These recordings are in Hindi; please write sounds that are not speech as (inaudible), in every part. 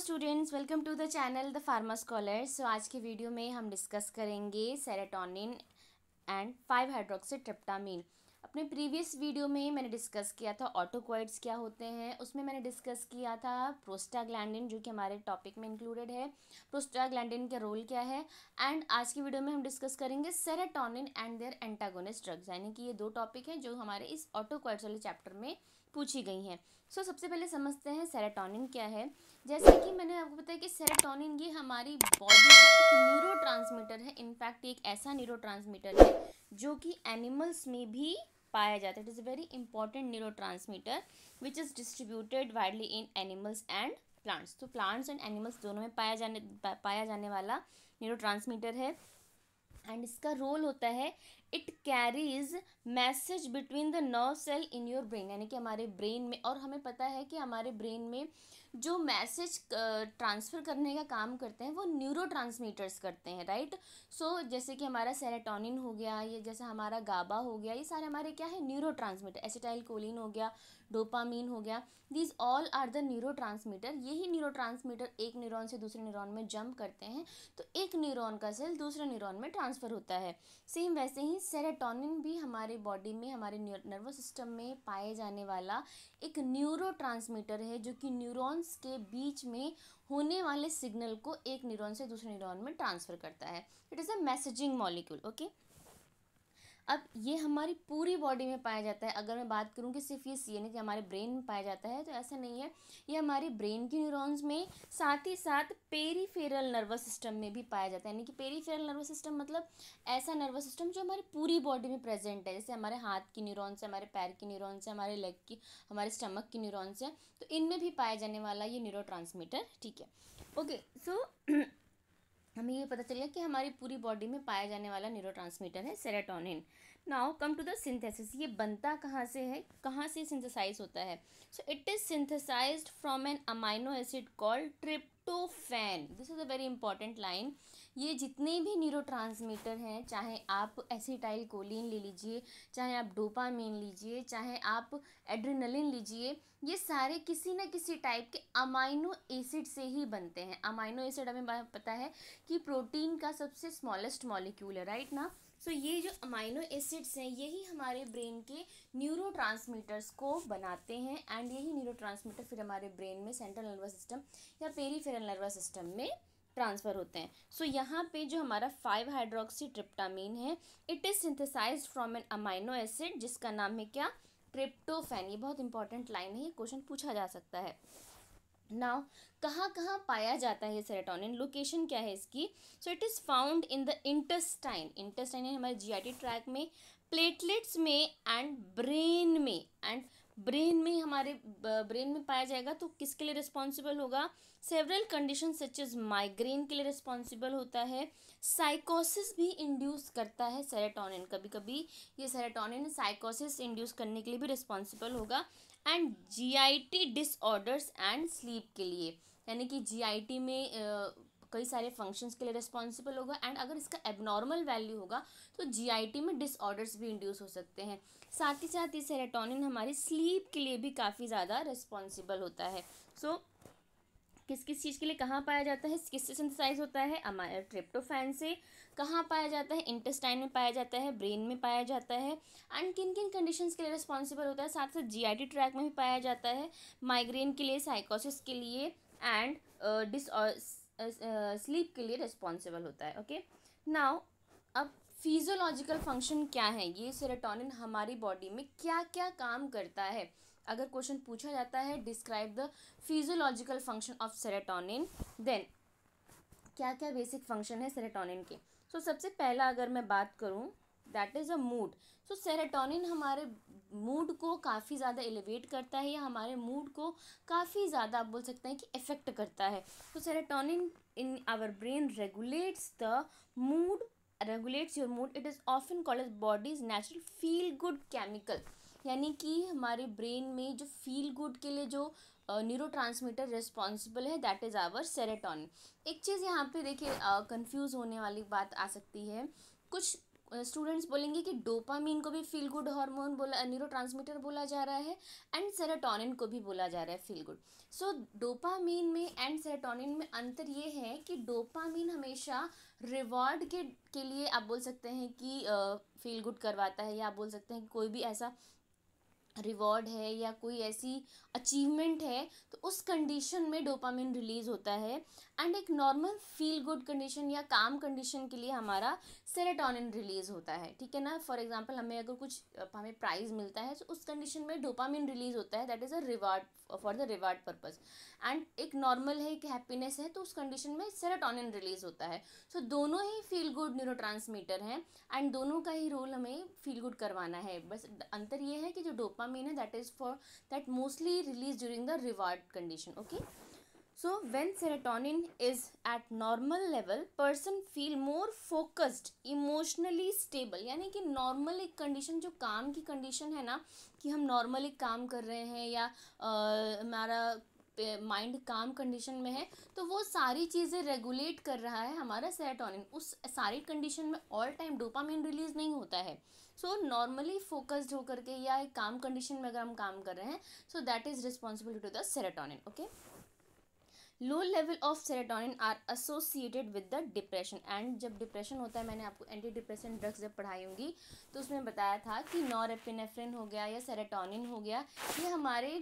Students welcome to the channel the pharma scholar so आज के वीडियो में हम डिस्कस करेंगे serotonin and five hydroxytryptamine अपने प्रीवियस वीडियो में मैंने डिस्कस किया था ऑटोकॉइड्स क्या होते हैं उसमें मैंने डिस्कस किया था प्रोस्टाग्लैंडिन जो कि हमारे टॉपिक में इंक्लूडेड है प्रोस्टाग्लैंडिन का रोल क्या है एंड आज की वीडियो में हम डिस्कस करेंगे serotonin and their antagonist drugs यानी कि ये दो टॉपिक हैं जो हमारे इस ऑटोकॉइड्स वाले चैप्टर में पूछी गई हैं सो so, सबसे पहले समझते हैं सेरेटोनिन क्या है जैसे कि मैंने आपको बताया कि सेरेटोनिन ये हमारी बॉडी का एक न्यूरो है इनफैक्ट एक ऐसा न्यूरो है जो कि एनिमल्स में भी पाया जाता है it is a very important neurotransmitter which is distributed widely in animals and plants तो प्लांट्स एंड एनिमल्स दोनों में पाया जाने पाया जाने वाला न्यूरो है एंड इसका रोल होता है it carries message between the nerve cell in your brain यानी कि हमारे ब्रेन में और हमें पता है कि हमारे ब्रेन में जो मैसेज ट्रांसफ़र करने का काम करते हैं वो न्यूरो करते हैं राइट सो so, जैसे कि हमारा सेरेटोनिन हो गया या जैसे हमारा गाबा हो गया ये सारे हमारे क्या है न्यूरो ट्रांसमीटर एसिटाइल कोलिन हो गया डोपामीन हो गया these all are the neurotransmitter यही न्यूरो ट्रांसमीटर एक न्यूरोन से दूसरे न्यूरोन में जंप करते हैं तो एक न्यूरोन का सेल दूसरे न्यूरोन में ट्रांसफ़र होता है सेम वैसे ही ही सेरेटोनिन भी हमारे बॉडी में हमारे नर्वस सिस्टम में पाए जाने वाला एक न्यूरो है जो कि न्यूरॉन्स के बीच में होने वाले सिग्नल को एक न्यूरॉन से दूसरे न्यूरॉन में ट्रांसफ़र करता है it is a messaging molecule okay अब ये हमारी पूरी बॉडी में पाया जाता है अगर मैं बात करूँ कि सिर्फ ये सी एन ए हमारे ब्रेन में पाया जाता है तो ऐसा नहीं है ये हमारे ब्रेन के न्यूरॉन्स में साथ ही साथ पेरीफेरल नर्वस सिस्टम में भी पाया जाता है यानी कि पेरीफेरल नर्वस सिस्टम मतलब ऐसा नर्वस सिस्टम जो हमारी पूरी बॉडी में प्रेजेंट है जैसे हमारे हाथ की न्यूरॉन्स है हमारे पैर की न्यूरॉन्स है हमारे लेग की हमारे स्टमक की न्यूरॉन्स है तो इनमें भी पाया जाने वाला ये न्यूरो ठीक है ओके सो (clears throat) हमें ये पता चल गया कि हमारी पूरी बॉडी में पाया जाने वाला न्यूरो है serotonin now come to the synthesis ये बनता कहाँ से है कहाँ से सिंथेसाइज होता है so it is synthesize from an amino acid called tryptophan this is a very important line ये जितने भी न्यूरो हैं चाहे आप एसीटाइल कोलिन ले लीजिए चाहे आप डोपामीन लीजिए चाहे आप एड्रिनलिन लीजिए ये सारे किसी न किसी टाइप के अमाइनो एसिड से ही बनते हैं अमाइनो एसिड हमें पता है कि प्रोटीन का सबसे स्मॉलेस्ट मॉलिक्यूल है राइट ना सो so, ये जो अमाइनो एसिड्स हैं यही हमारे ब्रेन के न्यूरो को बनाते हैं एंड यही न्यूरो फिर हमारे ब्रेन में सेंट्रल नर्वस सिस्टम या पेरीफेरल नर्वस सिस्टम में ट्रांसफ़र होते हैं सो so, यहाँ पे जो हमारा फाइव हाइड्रोक्सी ट्रिप्टामीन है it is synthesize from an amino acid जिसका नाम है क्या ट्रिप्टोफेन ये बहुत इंपॉर्टेंट लाइन है ये क्वेश्चन पूछा जा सकता है नाउ कहाँ कहाँ पाया जाता है सेरेटोनिन लोकेशन क्या है इसकी so it is found in the intestine intestine हमारे जी ट्रैक में प्लेटलेट्स में एंड ब्रेन में एंड ब्रेन में हमारे ब्रेन में पाया जाएगा तो किसके लिए रिस्पॉन्सिबल होगा several condition such is migraine के लिए रिस्पॉन्सिबल होता है साइकोसिस भी इंड्यूस करता है सेरेटोनिन कभी कभी ये सेरेटोनिन साइकोसिस इंड्यूस करने के लिए भी रिस्पॉन्सिबल होगा and GIT disorders and sleep के लिए यानी कि जीआईटी में कई सारे फंक्शंस के लिए रिस्पॉन्सिबल होगा एंड अगर इसका एबनॉर्मल वैल्यू होगा तो जीआईटी में डिसऑर्डर्स भी इंड्यूस हो सकते हैं साथ ही साथ ये सेरेटोनिन हमारी स्लीप के लिए भी काफ़ी ज़्यादा रिस्पॉन्सिबल होता है सो so, किस किस चीज़ के लिए कहाँ पाया जाता है किससे सिंथेसाइज होता है हमारे ट्रिप्टोफैन से कहाँ पाया जाता है इंटेस्टाइन में पाया जाता है ब्रेन में पाया जाता है एंड किन किन कंडीशंस के लिए रिस्पॉन्सिबल होता है साथ साथ जीआईटी ट्रैक में भी पाया जाता है माइग्रेन के लिए साइकोसिस के लिए एंड डिस स्लीप के लिए रिस्पॉन्सिबल होता है ओके okay? नाउ अब फिजियोलॉजिकल फंक्शन क्या है ये सेरोटोनिन हमारी बॉडी में क्या क्या काम करता है अगर क्वेश्चन पूछा जाता है describe the physiological function of serotonin then क्या क्या बेसिक फंक्शन है सेरोटोनिन के सो so, सबसे पहला अगर मैं बात करूँ that is a mood so serotonin हमारे मूड को काफ़ी ज़्यादा एलिवेट करता है या हमारे मूड को काफ़ी ज़्यादा आप बोल सकते हैं कि इफ़ेक्ट करता है तो serotonin in our brain regulates the mood regulates your mood it is often call is body's natural feel good chemical यानी कि हमारे ब्रेन में जो फील गुड के लिए जो न्यूरो ट्रांसमीटर रिस्पॉन्सिबल है दैट इज़ आवर सेरेटॉन एक चीज़ यहाँ पे देखिए कंफ्यूज होने वाली बात आ सकती है कुछ स्टूडेंट्स बोलेंगे कि डोपामीन को भी फील गुड हार्मोन बोला न्यूरो बोला जा रहा है एंड सेरोटोनिन को भी बोला जा रहा है फील गुड सो डोपामीन में एंड सेरोटोनिन में अंतर ये है कि डोपामीन हमेशा रिवॉर्ड के के लिए आप बोल सकते हैं कि फील uh, गुड करवाता है या आप बोल सकते हैं कि कोई भी ऐसा रिवॉर्ड है या कोई ऐसी अचीवमेंट है तो उस कंडीशन में डोपामिन रिलीज़ होता है एंड एक नॉर्मल फील गुड कंडीशन या काम कंडीशन के लिए हमारा सेरेटोनिन रिलीज़ होता है ठीक है ना फॉर एग्जांपल हमें अगर कुछ हमें प्राइज़ मिलता है तो उस कंडीशन में डोपामिन रिलीज़ होता है that is a reward for the reward purpose and एक नॉर्मल है एक हैप्पीनेस है तो उस कंडीशन में सेरेटोनिन रिलीज़ होता है सो so, दोनों ही फील गुड न्यूरो हैं एंड दोनों का ही रोल हमें फील गुड करवाना है बस अंतर यह है कि जो डोपामिन है that is for that mostly release during the reward condition okay so when serotonin is at normal level person feel more focused emotionally stable यानी कि नॉर्मल एक कंडीशन जो काम की कंडीशन है ना कि हम नॉर्मल एक काम कर रहे हैं या हमारा माइंड काम कंडीशन में है तो वो सारी चीज़ें रेगुलेट कर रहा है हमारा सेरेटोनिन उस सारी कंडीशन में ऑल टाइम डोपामिन रिलीज नहीं होता है सो नॉर्मली फोकस्ड होकर के या एक काम कंडीशन में अगर हम काम कर रहे हैं so that is responsibility to the serotonin okay low level of serotonin are associated with the depression and जब डिप्रेशन होता है मैंने आपको एंटी डिप्रेशन ड्रग्स जब पढ़ाई होंगी तो उसमें बताया था कि नॉरेपिनेफ्रिन हो गया या सेरेटोनिन हो गया ये हमारे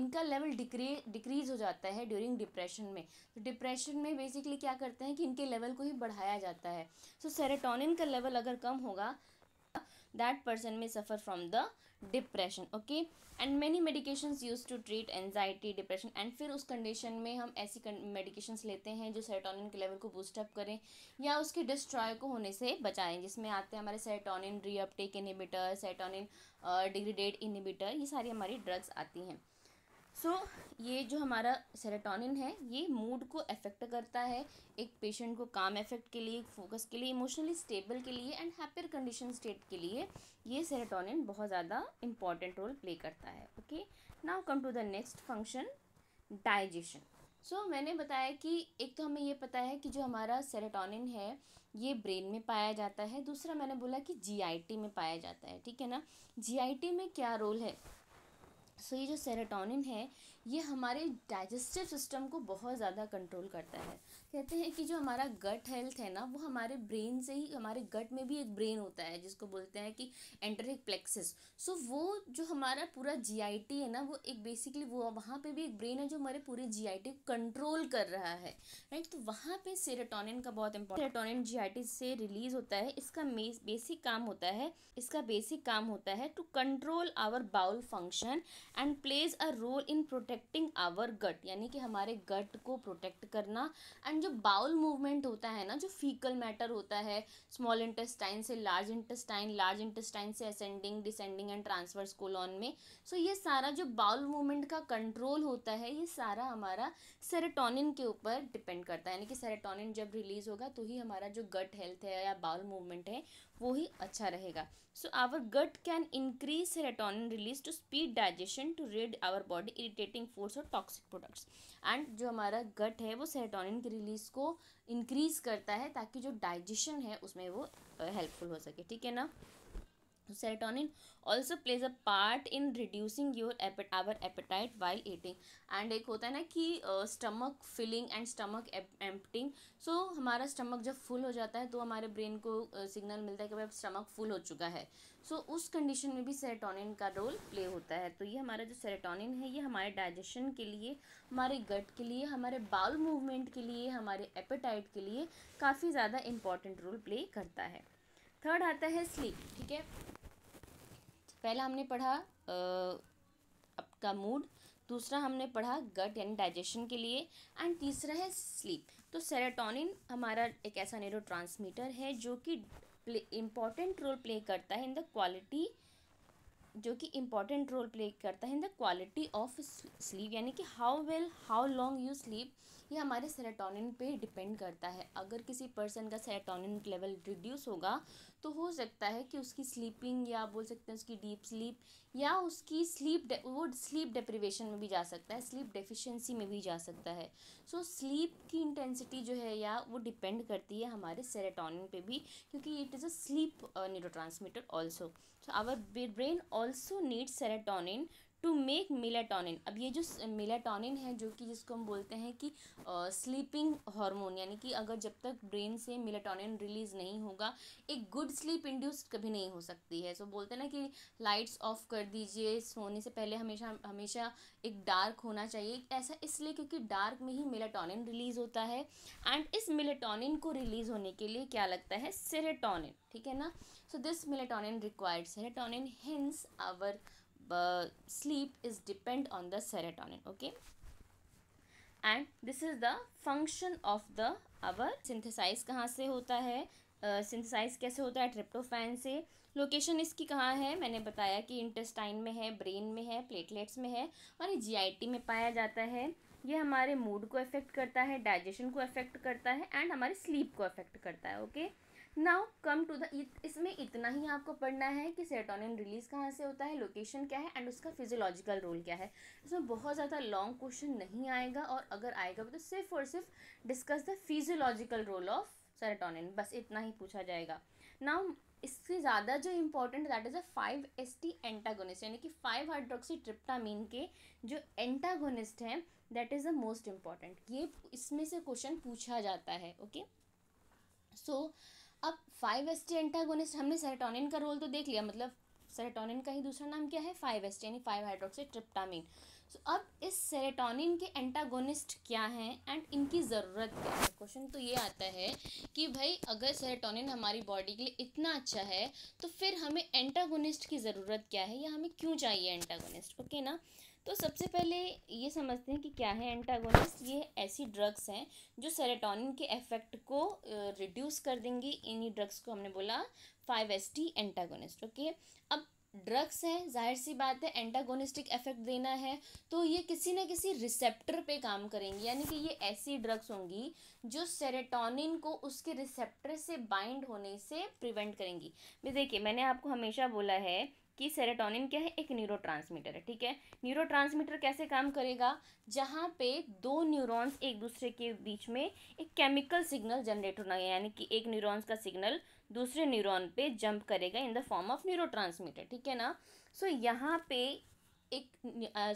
इनका लेवल डिक्री डिक्रीज हो जाता है ड्यूरिंग डिप्रेशन में तो डिप्रेशन में बेसिकली क्या करते हैं कि इनके लेवल को ही बढ़ाया जाता है सो so, सेरेटोनिन का लेवल अगर कम होगा दैट पर्सन में suffer from the depression okay and many medications use to treat anxiety depression and फिर उस कंडीशन में हम ऐसी मेडिकेशंस लेते हैं जो सेरोटोनिन के लेवल को बूस्टअप करें या उसके डिस्ट्रॉय को होने से बचाएं जिसमें आते हैं हमारे serotonin reuptake inhibitor serotonin degradate inhibitor ये सारी हमारी ड्रग्स आती हैं सो so, ये जो हमारा सेरेटोनिन है ये मूड को अफेक्ट करता है एक पेशेंट को काम इफेक्ट के लिए फोकस के लिए इमोशनली स्टेबल के लिए एंड हैप्पियर कंडीशन स्टेट के लिए ये सेरेटोनिन बहुत ज़्यादा इंपॉर्टेंट रोल प्ले करता है okay now come to the next function digestion so मैंने बताया कि एक तो हमें ये पता है कि जो हमारा सेरेटोनिन है ये ब्रेन में पाया जाता है दूसरा मैंने बोला कि जीआईटी में पाया जाता है ठीक है ना जीआईटी में क्या रोल है सो ये जो सेरोटोनिन है ये हमारे डाइजेस्टिव सिस्टम को बहुत ज़्यादा कंट्रोल करता है कहते हैं कि जो हमारा गट हेल्थ है ना वो हमारे ब्रेन से ही हमारे गट में भी एक ब्रेन होता है जिसको बोलते हैं कि एंटरिक प्लेक्सिस सो वो जो हमारा पूरा जीआईटी है ना वो एक बेसिकली वो वहाँ पे भी एक ब्रेन है जो हमारे पूरे जीआईटी को कंट्रोल कर रहा है राइट तो वहाँ पे सेरेटोनिन का बहुत इंपॉर्टेंट सेरेटोनिन जीआईटी से रिलीज होता है इसका बेसिक काम होता है इसका बेसिक काम होता है to control our bowel function and plays a role in protecting our gut यानी कि हमारे गट को प्रोटेक्ट करना एंड जो बाउल मूवमेंट होता है ना जो फीकल मैटर होता है स्मॉल इंटेस्टाइन से लार्ज इंटेस्टाइन लार्ज इंटेस्टाइन से ascending descending and transverse colon में सो ये सारा जो बाउल मूवमेंट का कंट्रोल होता है ये सारा हमारा सेरेटोनिन के ऊपर डिपेंड करता है यानी कि सेरेटोनिन जब रिलीज़ होगा तो ही हमारा जो गट हेल्थ है या बाउल मूवमेंट है वो ही अच्छा रहेगा so our gut can increase serotonin release to speed digestion to rid our body irritating foods और टॉक्सिक प्रोडक्ट्स एंड जो हमारा गट है वो सेरेटोनिन की रिलीज को इंक्रीज करता है ताकि जो डाइजेशन है उसमें वो हेल्पफुल हो सके ठीक है ना serotonin also plays a part in reducing your our appetite while eating and एक होता है ना कि stomach filling and stomach emptying so हमारा स्टमक जब फुल हो जाता है तो हमारे ब्रेन को सिग्नल uh, मिलता है कि भाई स्टमक फुल हो चुका है सो so, उस कंडीशन में भी सेरेटोनिन का रोल प्ले होता है तो ये हमारा जो सेरेटोनिन है ये हमारे डाइजेशन के लिए हमारे गट के लिए हमारे बाउल मूवमेंट के लिए हमारे एपेटाइट के लिए काफ़ी ज़्यादा इंपॉर्टेंट रोल प्ले करता है थर्ड आता है स्लीप ठीक है पहला हमने पढ़ा आपका मूड दूसरा हमने पढ़ा गट यानी डाइजेशन के लिए एंड तीसरा है स्लीप तो सेरेटोनिन हमारा एक ऐसा न्यूरो है जो कि प्ले इम्पॉर्टेंट रोल प्ले करता है इन द क्वालिटी जो कि इम्पॉर्टेंट रोल प्ले करता है in the quality of sleep यानी कि how well how long you sleep ये हमारे सेरेटोनिन पे डिपेंड करता है अगर किसी पर्सन का सेरेटोनिन लेवल रिड्यूस होगा तो हो सकता है कि उसकी स्लीपिंग या बोल सकते हैं उसकी डीप स्लीप या उसकी स्लीप वो स्लीप डिप्रिवेशन में भी जा सकता है स्लीप डेफिशिएंसी में भी जा सकता है सो so, स्लीप की इंटेंसिटी जो है या वो डिपेंड करती है हमारे सेरेटोनिन पे भी क्योंकि it is a sleep neurotransmitter also so our brain also needs serotonin to make melatonin अब ये जो मिलाटोनिन है जो कि जिसको हम बोलते हैं कि स्लीपिंग हार्मोन यानी कि अगर जब तक ब्रेन से मिलाटोनिन रिलीज़ नहीं होगा एक गुड स्लीप इंड्यूस्ड कभी नहीं हो सकती है सो so, बोलते हैं ना कि लाइट्स ऑफ कर दीजिए सोने से पहले हमेशा हमेशा एक डार्क होना चाहिए ऐसा इसलिए क्योंकि डार्क में ही मिलाटोनिन रिलीज़ होता है एंड इस मिलाटोनिन को रिलीज़ होने के लिए क्या लगता है सेरेटोनिन ठीक है ना so this melatonin required serotonin hence our uh, sleep is depend on the serotonin okay and this is the function of the our synthesize कहाँ से होता है सिंथेसाइज uh, कैसे होता है ट्रिप्टोफैन से लोकेशन इसकी कहाँ है मैंने बताया कि इंटेस्टाइन में है ब्रेन में है प्लेटलेट्स में है और ये जीआईटी में पाया जाता है ये हमारे मूड को अफेक्ट करता है डाइजेशन को अफेक्ट करता है एंड हमारे स्लीप को अफेक्ट करता है okay okay? Now come to the इसमें इतना ही आपको पढ़ना है कि सेरोटोनिन रिलीज कहाँ से होता है लोकेशन क्या है एंड उसका फिजियोलॉजिकल रोल क्या है इसमें बहुत ज़्यादा लॉन्ग क्वेश्चन नहीं आएगा और अगर आएगा तो सिर्फ और सिर्फ discuss the physiological role of serotonin बस इतना ही पूछा जाएगा नाउ इससे ज़्यादा जो important that is a five S T antagonist यानी कि फाइव हाइड्रोक्सी ट्रिप्टामीन के जो एंटागोनिस्ट हैं that is the most important ये इसमें से क्वेश्चन पूछा जाता है ओके okay? सो so, अब फाइव एस टी एंटागोनिस्ट हमने सेरेटोनिन का रोल तो देख लिया मतलब सेरेटोनिन का ही दूसरा नाम क्या है फाइव एस यानी five hydroxytryptamine so so, अब इस सेरेटोनिन के एंटागोनिस्ट क्या हैं एंड इनकी ज़रूरत क्या है क्वेश्चन तो ये आता है कि भाई अगर सेरेटोनिन हमारी बॉडी के लिए इतना अच्छा है तो फिर हमें एंटागोनिस्ट की ज़रूरत क्या है या हमें क्यों चाहिए एंटागोनिस्ट ओके okay ना तो सबसे पहले ये समझते हैं कि क्या है एंटागोनिस्ट ये ऐसी ड्रग्स हैं जो सेरेटोनिन के इफेक्ट को रिड्यूस कर देंगी इन्हीं ड्रग्स को हमने बोला five S T antagonist okay अब ड्रग्स हैं जाहिर सी बात है एंटागोनिस्टिक इफेक्ट देना है तो ये किसी ना किसी रिसेप्टर पे काम करेंगी यानी कि ये ऐसी ड्रग्स होंगी जो सेरेटोनिन को उसके रिसेप्टर से बाइंड होने से प्रिवेंट करेंगी देखिए मैंने आपको हमेशा बोला है कि सेरेटोनिन क्या है एक न्यूरो है ठीक है न्यूरो कैसे काम करेगा जहाँ पे दो न्यूरॉन्स एक दूसरे के बीच में एक केमिकल सिग्नल जनरेट होना है यानी कि एक न्यूरॉन्स का सिग्नल दूसरे न्यूरॉन पे जंप करेगा in the form of neuro ठीक है ना सो so, यहाँ पे एक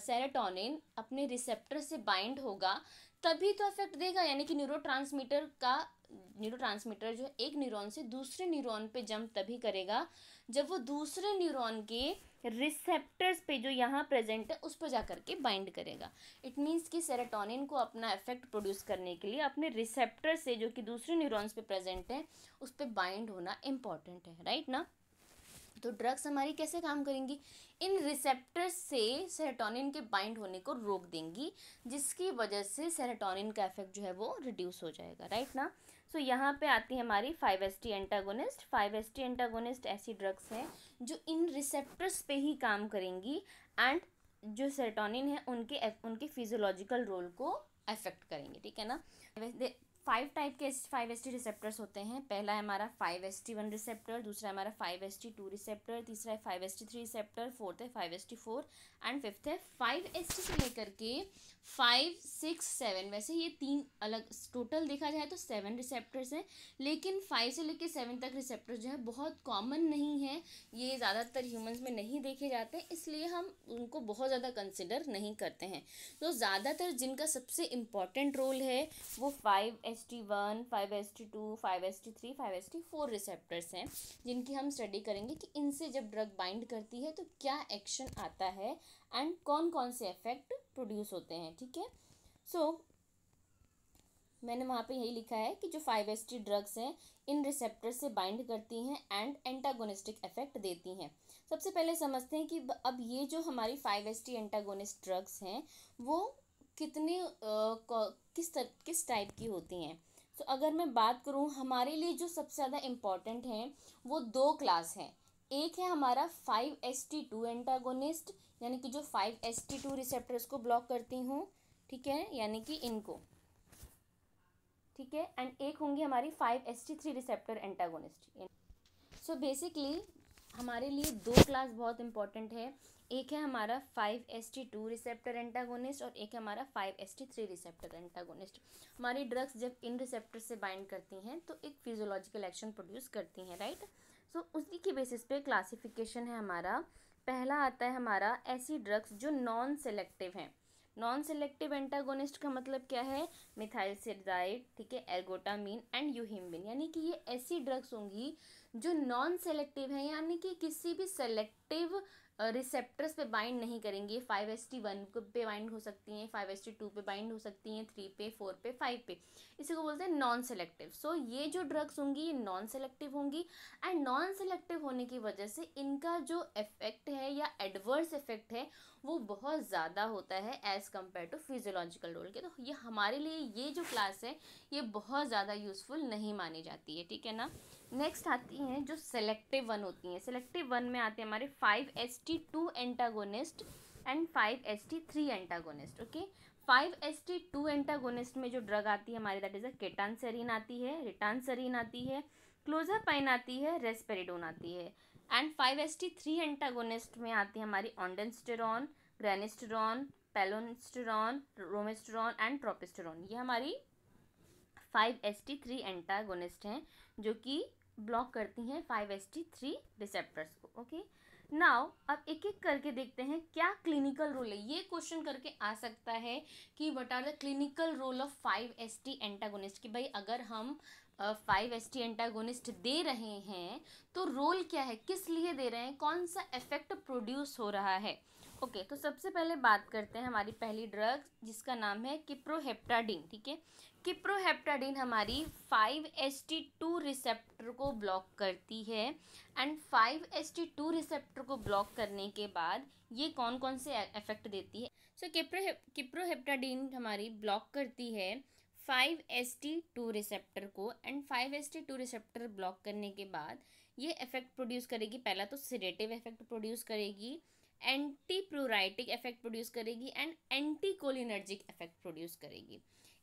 सेरेटोनिन अपने रिसेप्टर से बाइंड होगा तभी तो इफेक्ट देगा यानी कि न्यूरो का न्यूरो ट्रांसमीटर जो है एक न्यूरॉन से दूसरे न्यूरॉन पे जंप तभी करेगा जब वो दूसरे न्यूरॉन के रिसेप्टर्स पे जो यहाँ प्रेजेंट है उस पर जा करके बाइंड करेगा इट मीन्स कि सेरेटोनिन को अपना इफेक्ट प्रोड्यूस करने के लिए अपने रिसेप्टर से जो कि दूसरे न्यूरॉन्स पे प्रेजेंट है उस पर बाइंड होना इम्पॉर्टेंट है राइट ना तो ड्रग्स हमारी कैसे काम करेंगी इन रिसेप्टर्स से सेरेटोनिन के बाइंड होने को रोक देंगी जिसकी वजह से सेरेटोनिन का इफेक्ट जो है वो रिड्यूस हो जाएगा राइट ना सो so, यहाँ पे आती है हमारी five S T antagonist five S T antagonist ऐसी ड्रग्स हैं जो इन रिसेप्टर्स पे ही काम करेंगी एंड जो सेरेटोनिन है उनके उनके फिजियोलॉजिकल रोल को अफेक्ट करेंगे ठीक है ना फाइव टाइप के फाइव एस टी रिसेप्टर्स होते हैं पहला है हमारा five S T one receptor दूसरा हमारा five S T two receptor तीसरा है five S T three receptor fourth है five S T four and fifth है फाइव एस टी से लेकर के फाइव सिक्स सेवन वैसे ये तीन अलग टोटल देखा जाए तो सेवन रिसेप्टर्स हैं लेकिन फाइव से लेकर सेवन तक रिसेप्टर्स जो है बहुत कॉमन नहीं है ये ज़्यादातर ह्यूमंस में नहीं देखे जाते इसलिए हम उनको बहुत ज़्यादा कंसिडर नहीं करते हैं तो ज़्यादातर जिनका सबसे इम्पॉर्टेंट रोल है वो five S T one five S T two five S T three five S T four receptors हैं जिनकी हम स्टडी करेंगे कि इनसे जब ड्रग बाइंड करती है तो क्या एक्शन आता है एंड कौन कौन से इफेक्ट प्रोड्यूस होते हैं ठीक है सो मैंने वहाँ पे यही लिखा है कि जो फाइव एस टी ड्रग्स हैं इन रिसेप्टर से बाइंड करती हैं एंड एंटागोनिस्टिक इफेक्ट देती हैं सबसे पहले समझते हैं कि अब ये जो हमारी five S T antagonist drugs हैं वो कितने आ, किस तर, किस टाइप की होती हैं सो so, अगर मैं बात करूँ हमारे लिए जो सबसे ज़्यादा इम्पॉर्टेंट हैं वो दो क्लास हैं एक है हमारा five S T two antagonist यानी कि जो five S T two receptors को ब्लॉक करती हूँ ठीक है यानी कि इनको ठीक है एंड एक होंगी हमारी five S T three receptor antagonist so basically हमारे लिए दो क्लास बहुत इंपॉर्टेंट है एक है हमारा five S T two receptor antagonist और एक है हमारा five S T three receptor antagonist हमारी ड्रग्स जब इन रिसेप्टर से बाइंड करती हैं तो एक फिजियोलॉजिकल एक्शन प्रोड्यूस करती हैं राइट right? सो उसी के बेसिस पे क्लासिफिकेशन है हमारा पहला आता है हमारा ऐसी ड्रग्स जो नॉन सेलेक्टिव हैं नॉन सेलेक्टिव एंटागोनिस्ट का मतलब क्या है मिथाइल सिरजाइड ठीक है एल्गोटामिन एंड यूहिम्बिन यानी कि ये ऐसी ड्रग्स होंगी जो नॉन सेलेक्टिव हैं यानी कि किसी भी सेलेक्टिव रिसेप्टर्स पे बाइंड नहीं करेंगी फाइव एस टी वन पे बाइंड हो सकती हैं फाइव एस टी टू पे बाइंड हो सकती हैं थ्री पे फोर पे फाइव पे इसी को बोलते हैं नॉन सेलेक्टिव सो ये जो ड्रग्स होंगी ये नॉन सेलेक्टिव होंगी एंड नॉन सेलेक्टिव होने की वजह से इनका जो इफेक्ट है बहुत ज़्यादा होता है as compare to physiological role के तो ये हमारे लिए ये जो क्लास है ये बहुत ज़्यादा यूज़फुल नहीं मानी जाती है ठीक है ना नेक्स्ट आती हैं जो सेलेक्टिव वन होती हैं सेलेक्टिव वन में आते हैं हमारे five S T two antagonist and five S T three antagonist okay five S T two antagonist में जो ड्रग आती है हमारी दैट इज़ अ केटानसरीन आती है रिटानसरीन आती है क्लोजर पाइन आती है रेस्पेरिडोन आती है and five S T three antagonist में आती है हमारी ऑनडेंस्टेरॉन ग्रेनिस्टरॉन पेलोनिस्टरॉन रोमेस्टरॉन एंड ट्रोपिस्टरॉन ये हमारी five S T three antagonist हैं जो कि ब्लॉक करती हैं five S T three receptors को ओके नाउ अब एक एक करके देखते हैं क्या क्लिनिकल रोल है ये क्वेश्चन करके आ सकता है कि what are the clinical role of five S T antagonist कि भाई अगर हम फाइव एस टी एंटागोनिस्ट दे रहे हैं तो रोल क्या है किस लिए दे रहे हैं कौन सा इफेक्ट प्रोड्यूस हो रहा है ओके तो सबसे पहले बात करते हैं हमारी पहली ड्रग जिसका नाम है किप्रोहेप्टाडीन ठीक है किप्रोहेप्टाडीन हमारी five S T two receptor को ब्लॉक करती है and five S T two receptor को ब्लॉक करने के बाद ये कौन कौन से इफेक्ट देती है सो किप्रो किप्रोहेप्टाडीन हमारी ब्लॉक करती है five S T two receptor को and five S T two receptor block करने के बाद ये इफेक्ट प्रोड्यूस करेगी पहला तो सिडेटिव इफेक्ट प्रोड्यूस करेगी एंटी प्रोराइटिक इफेक्ट प्रोड्यूस करेगी and anti cholinergic effect produce करेगी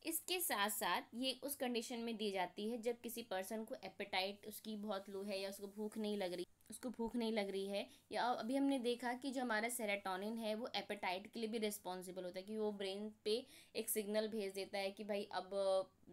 इसके साथ साथ ये उस कंडीशन में दी जाती है जब किसी पर्सन को एपेटाइट उसकी बहुत लो है या उसको भूख नहीं लग रही उसको भूख नहीं लग रही है या अभी हमने देखा कि जो हमारा सेराटोनिन है वो एपेटाइट के लिए भी रिस्पॉन्सिबल होता है कि वो ब्रेन पे एक सिग्नल भेज देता है कि भाई अब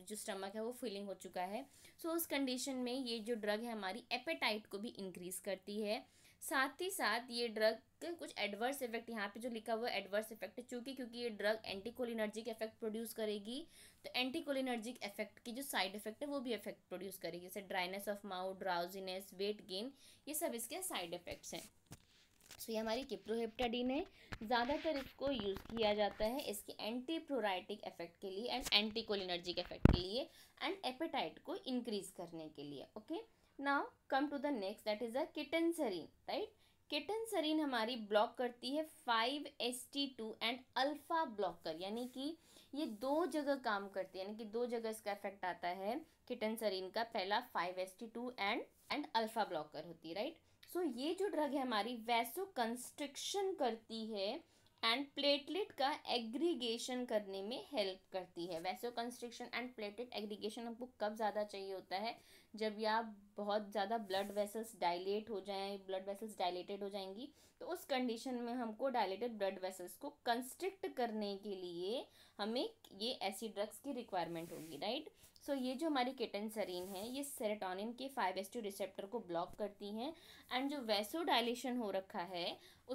जो स्टमक है वो फीलिंग हो चुका है सो so, उस कंडीशन में ये जो ड्रग है हमारी एपेटाइट को भी इंक्रीज़ करती है साथ ही साथ ये ड्रग के कुछ एडवर्स इफेक्ट यहाँ पे जो लिखा हुआ है एडवर्स इफेक्ट चूंकि क्योंकि ये ड्रग एंटीकोलिनर्जिक इफेक्ट प्रोड्यूस करेगी तो एंटीकोलिनर्जिक इफेक्ट की जो साइड इफेक्ट है वो भी इफेक्ट प्रोड्यूस करेगी जैसे dryness of mouth drowsiness weight gain ये सब इसके साइड इफेक्ट्स हैं सो so, ये हमारी किप्रोहेप्टाडीन है ज़्यादातर इसको यूज़ किया जाता है इसके एंटी प्रोराइटिक इफेक्ट के लिए एंड एंटीकोलिनर्जिक इफेक्ट के लिए एंड एपेटाइट को इंक्रीज़ करने के लिए okay okay? Now come to the next that is ketanserin right ketanserin हमारी ब्लॉक करती है five S T two and alpha blocker यानी कि ये दो जगह काम करती है यानी कि दो जगह इसका इफेक्ट आता है किटन सरीन का पहला five S T two and and alpha blocker होती है राइट सो ये जो ड्रग है हमारी वैसो कंस्ट्रिक्शन करती है एंड प्लेटलेट का एग्रीगेशन करने में हेल्प करती है वैसे कंस्ट्रिक्शन एंड प्लेटलेट एग्रीगेशन हमको कब ज़्यादा चाहिए होता है जब या बहुत ज़्यादा ब्लड वेसल्स डायलेट हो जाएं ब्लड वेसल्स डायलेटेड हो जाएंगी तो उस कंडीशन में हमको डायलेटेड ब्लड वेसल्स को कंस्ट्रिक्ट करने के लिए हमें ये ऐसी ड्रग्स की रिक्वायरमेंट होगी राइट सो so, ये जो हमारी केटन सरीन है ये सेरेटोनिन के फाइव एस टू रिसेप्टर को ब्लॉक करती हैं एंड जो वैसो डायलेशन हो रखा है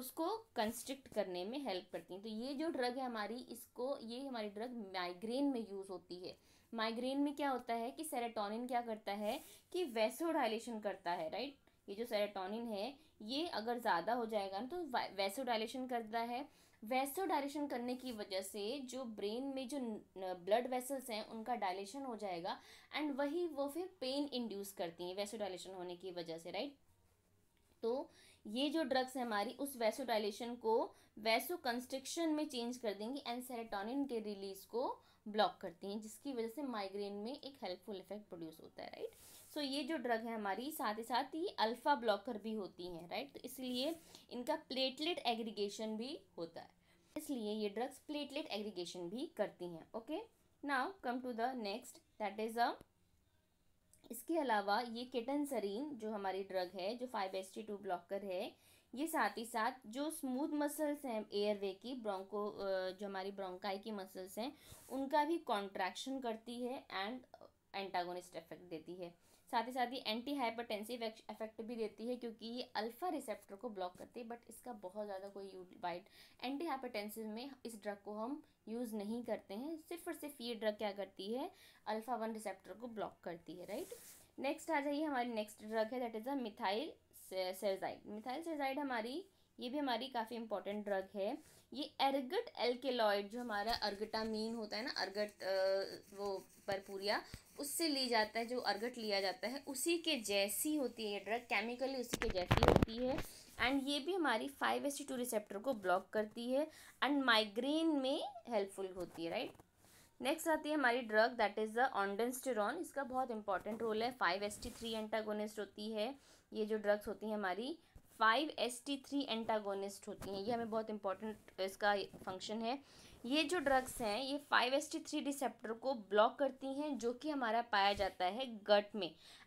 उसको कंस्ट्रिक्ट करने में हेल्प करती हैं तो ये जो ड्रग है हमारी इसको ये हमारी ड्रग माइग्रेन में यूज़ होती है माइग्रेन में क्या होता है कि सेरेटोनिन क्या करता है कि वैसो डायलेशन करता है राइट ये जो सेरेटोनिन है ये अगर ज़्यादा हो जाएगा ना तो वैसो डायलेशन करता है वैसो डायलेशन करने की वजह से जो ब्रेन में जो ब्लड वेसल्स हैं उनका डायलेशन हो जाएगा एंड वही वो फिर पेन इंड्यूस करती हैं वैसो डायलेशन होने की वजह से राइट तो ये जो ड्रग्स हैं हमारी उस वैसो डायलेशन को वैसो कंस्ट्रक्शन में चेंज कर देंगी एंड सेरेटोनिन के रिलीज को ब्लॉक करती हैं जिसकी वजह से माइग्रेन में एक हेल्पफुल इफेक्ट प्रोड्यूस होता है राइट सो तो ये जो ड्रग है हमारी साथ ही साथ ये अल्फ़ा ब्लॉकर भी होती हैं राइट तो इसलिए इनका प्लेटलेट एग्रीगेशन भी होता है इसलिए ये ड्रग्स प्लेटलेट एग्रीगेशन भी करती हैं okay now come to the next that is a इसके अलावा ये केटनसरीन जो हमारी ड्रग है जो five S T two blocker है ये साथ ही साथ जो स्मूथ मसल्स हैं एयरवे की ब्रोंको जो हमारी ब्रोंकाई की मसल्स हैं उनका भी कॉन्ट्रैक्शन करती है एंड एंटागोनिस्ट इफेक्ट देती है साथ ही साथ ये एंटी हाइपरटेंसिव इफेक्ट भी देती है क्योंकि ये अल्फ़ा रिसेप्टर को ब्लॉक करती है बट इसका बहुत ज़्यादा कोई वाइड एंटी हाइपरटेंसिव में इस ड्रग को हम यूज़ नहीं करते हैं सिर्फ और सिर्फ ये ड्रग क्या करती है अल्फ़ा वन रिसेप्टर को ब्लॉक करती है राइट नेक्स्ट आ जाइए हमारी नेक्स्ट ड्रग है that is a methysergide methysergide हमारी ये भी हमारी काफ़ी इंपॉर्टेंट ड्रग है ये अर्गट एल्केलॉइड जो हमारा अर्गटामीन होता है ना अर्गट वो परपूरिया उससे ली जाता है जो अर्गट लिया जाता है उसी के जैसी होती है ये ड्रग केमिकली उसी के जैसी होती है एंड ये भी हमारी फाइव एस टू रिसेप्टर को ब्लॉक करती है एंड माइग्रेन में हेल्पफुल होती है राइट नेक्स्ट आती है हमारी drug that is the ondansetron इसका बहुत इंपॉर्टेंट रोल है five S T three antagonist होती है ये जो ड्रग्स होती हैं हमारी five S T three antagonist होती हैं ये हमें बहुत इंपॉर्टेंट इसका फंक्शन है ये जो ड्रग्स हैं ये five S T three receptor को ब्लॉक करती हैं जो कि हमारा पाया जाता है गट में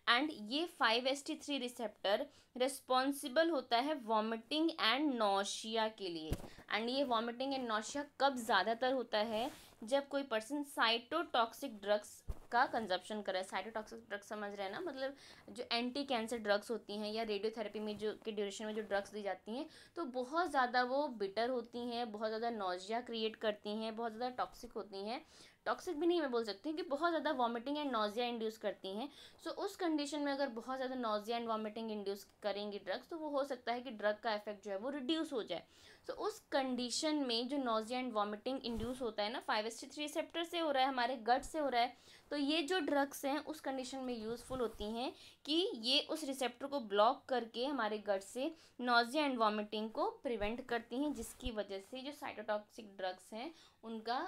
एंड ये five S T three receptor responsible होता है वॉमिटिंग एंड नौशिया के लिए एंड ये वॉमिटिंग एंड नौशिया कब ज़्यादातर होता है जब कोई पर्सन साइटोटॉक्सिक ड्रग्स का कंजप्शन करे साइटोटॉक्सिक ड्रग्स समझ रहे हैं ना मतलब जो एंटी कैंसर ड्रग्स होती हैं या रेडियोथेरेपी में जो के ड्यूरेशन में जो ड्रग्स दी जाती हैं तो बहुत ज़्यादा वो बिटर होती हैं बहुत ज़्यादा नोजिया क्रिएट करती हैं बहुत ज़्यादा टॉक्सिक होती हैं टॉक्सिक भी नहीं मैं बोल सकती कि बहुत ज़्यादा वॉमिटिंग एंड नोजिया इंड्यूस करती हैं सो उस कंडीशन में अगर बहुत ज़्यादा नोजिया एंड वॉमिटिंग इंड्यूस करेंगी ड्रग्स तो वो हो सकता है कि ड्रग का इफेक्ट जो है वो रिड्यूस हो जाए तो उस कंडीशन में जो नोजिया एंड वॉमिटिंग इंड्यूस होता है ना five S T three receptor से हो रहा है हमारे गट से हो रहा है तो ये जो ड्रग्स हैं उस कंडीशन में यूज़फुल होती हैं कि ये उस रिसेप्टर को ब्लॉक करके हमारे गट से नोजिया एंड वॉमिटिंग को प्रिवेंट करती हैं जिसकी वजह से जो साइटोटॉक्सिक ड्रग्स हैं उनका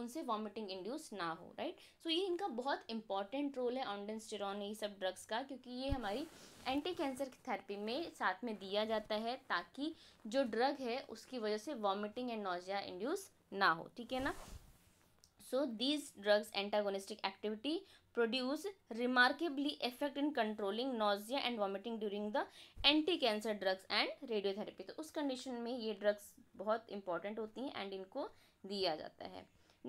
उनसे वॉमिटिंग इंड्यूस ना हो राइट सो ये इनका बहुत इंपॉर्टेंट रोल है ऑनडेंस्टेरॉन ये सब ड्रग्स का क्योंकि ये हमारी एंटी कैंसर की थेरेपी में साथ में दिया जाता है ताकि जो ड्रग है उसकी वजह से वॉमिटिंग एंड नोजिया इंड्यूस ना हो ठीक है ना so these drugs antagonistic activity produce remarkably effect in controlling nausea and vomiting during the anti cancer drugs and radiotherapy तो उस कंडीशन में ये ड्रग्स बहुत इंपॉर्टेंट होती हैं एंड इनको दिया जाता है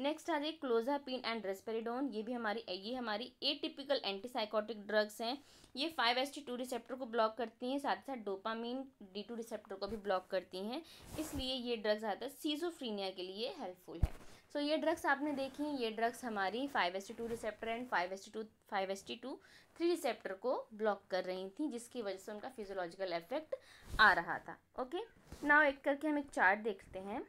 नेक्स्ट आ जाए क्लोजापिन एंड रेस्पेरिडोन ये भी हमारी ये हमारी ए टिपिकल एंटीसाइकोटिक ड्रग्स हैं ये five S T two receptor को ब्लॉक करती हैं साथ ही साथ डोपामीन डी टू रिसेप्टर को भी ब्लॉक करती हैं इसलिए ये ड्रग्स ज़्यादातर सीजोफ्रीनिया के लिए हेल्पफुल है सो ये ड्रग्स आपने देखी ये ड्रग्स हमारी five S two receptor and five S two five S T two three receptor को ब्लॉक कर रही थी जिसकी वजह से उनका फिजोलॉजिकल इफेक्ट आ रहा था ओके नाव एक करके हम एक चार्ट देखते हैं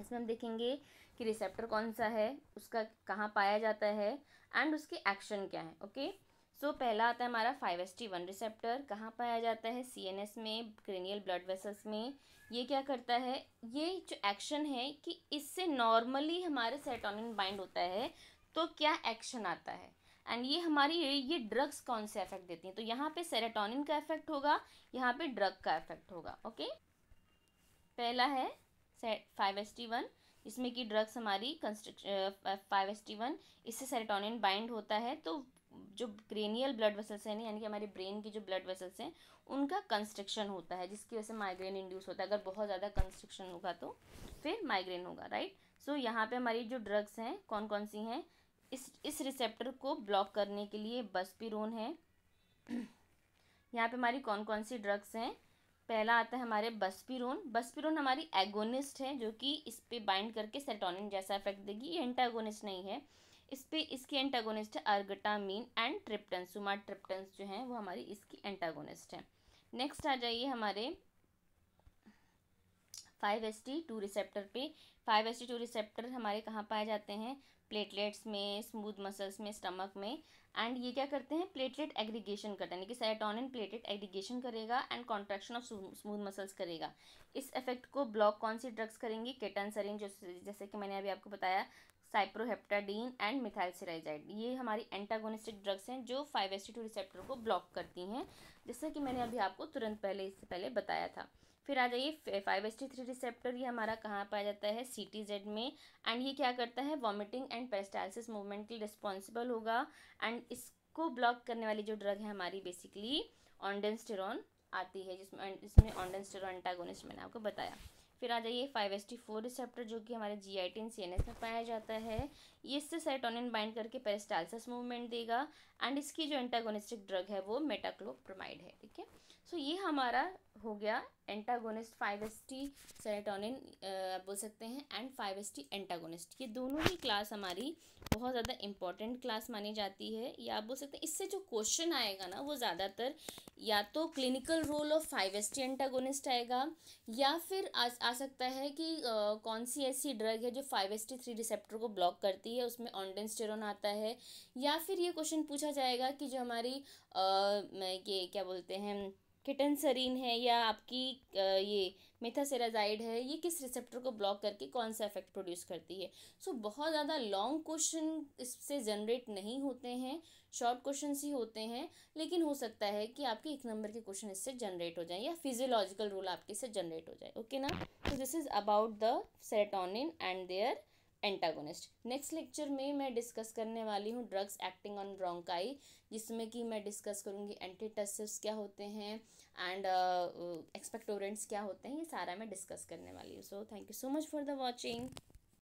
इसमें हम देखेंगे कि रिसेप्टर कौन सा है उसका कहाँ पाया जाता है एंड उसके एक्शन क्या है ओके okay? सो तो so, पहला आता है हमारा five S T one receptor कहाँ पाया जाता है सी एन एस में क्रेनियल ब्लड वेसल्स में ये क्या करता है ये जो एक्शन है कि इससे नॉर्मली हमारे सेटोनिन बाइंड होता है तो क्या एक्शन आता है एंड ये हमारी ये ड्रग्स कौन से इफेक्ट देती हैं तो यहाँ पे सेरेटोनिन का इफेक्ट होगा यहाँ पे ड्रग का इफेक्ट होगा ओके पहला है फाइव एस टी वन इसमें कि ड्रग्स हमारी कंस्ट्रक्श फाइव एस टी वन इससे सेरेटोनिन बाइंड होता है तो जो क्रेनियल ब्लड वेसल्स हैं यानी कि हमारे ब्रेन की जो ब्लड वेसल्स हैं उनका कंस्ट्रक्शन होता है जिसकी वजह से माइग्रेन इंड्यूस होता है अगर बहुत ज़्यादा कंस्ट्रक्शन होगा तो फिर माइग्रेन होगा राइट सो so, यहाँ पे हमारी जो ड्रग्स हैं कौन कौन सी हैं इस इस रिसेप्टर को ब्लॉक करने के लिए बसपिरोन है (clears throat) यहाँ पर हमारी कौन कौन सी ड्रग्स हैं पहला आता है हमारे बसपिरोन बसपिरोन हमारी एगोनिस्ट है जो कि इस पर बाइंड करके सेटोनिन जैसा इफेक्ट देगी ये एंटागोनिस्ट नहीं है इस पर इसकी एंटागोनिस्ट है ergotamine and triptan sumatriptan जो हैं वो हमारी इसकी एंटागोनिस्ट है नेक्स्ट आ जाइए हमारे five S T two receptor पे five S T two receptor हमारे कहाँ पाए जाते हैं प्लेटलेट्स में स्मूथ मसल्स में स्टमक में एंड ये क्या करते हैं प्लेटलेट एग्रीगेशन करते हैं यानी कि सेरेटोनिन प्लेटलेट एग्रीगेशन करेगा and contraction of smooth muscles करेगा इस इफेक्ट को ब्लॉक कौन सी ड्रग्स करेंगी केटन सरिन जो जैसे कि मैंने अभी आपको बताया साइप्रोहेप्टाडीन एंड मिथाइल ये हमारी एंटागोनिस्टिक ड्रग्स हैं जो फाइव एस टू रिसेप्टर को ब्लॉक करती हैं जैसा कि मैंने अभी आपको तुरंत पहले इससे पहले बताया था फिर आ जाइए five S T three receptor ये हमारा कहाँ पाया जाता है सी टी जेड में एंड ये क्या करता है वॉमिटिंग एंड पेस्टाइलिस मूवमेंट के लिए रिस्पॉन्सिबल होगा एंड इसको ब्लॉक करने वाली जो ड्रग है हमारी बेसिकली ऑनडेंस्टेरॉन आती है जिसमें जिसमें ऑनडेंस्टेरॉन एंटागोनिस्ट मैंने आपको बताया फिर आ जाइए five S T four receptor जो कि हमारे G I T and C N S में पाया जाता है ये इससे सेरोटोनिन बाइंड करके पेरिस्टालसिस मूवमेंट देगा एंड इसकी जो एंटागोनिस्टिक ड्रग है वो मेटाक्लोप्रोमाइड है ठीक है सो ये हमारा हो गया antagonist five S T serotonin बोल सकते हैं and five S T antagonist ये दोनों ही क्लास हमारी बहुत ज़्यादा इंपॉर्टेंट क्लास मानी जाती है या आप बोल सकते हैं इससे जो क्वेश्चन आएगा ना वो ज़्यादातर या तो clinical role of five S T antagonist आएगा या फिर आ, आ सकता है कि आ, कौन सी ऐसी ड्रग है जो five S T three receptor को ब्लॉक करती होती है उसमें ऑनडेंस्टेरोन आता है या फिर ये क्वेश्चन पूछा जाएगा कि जो हमारी आ, ये क्या बोलते हैं किटन सरीन है या आपकी आ, ये मेथासेराजाइड है ये किस रिसेप्टर को ब्लॉक करके कौन सा इफेक्ट प्रोड्यूस करती है सो so, बहुत ज़्यादा लॉन्ग क्वेश्चन इससे जनरेट नहीं होते हैं शॉर्ट क्वेश्चन ही होते हैं लेकिन हो सकता है कि आपके एक नंबर के क्वेश्चन इससे जनरेट हो जाए या फिजियोलॉजिकल रूल आपके इससे जनरेट हो जाए ओके ना तो this is about the serotonin and their antagonist next lecture में मैं डिस्कस करने वाली हूँ ड्रग्स एक्टिंग ऑन ब्रोंकाई जिसमें कि मैं डिस्कस करूँगी एंटीटसिव्स क्या होते हैं एंड एक्सपेक्टोरेंट्स uh, uh क्या होते हैं ये सारा मैं डिस्कस करने वाली हूँ so thank you so much for the watching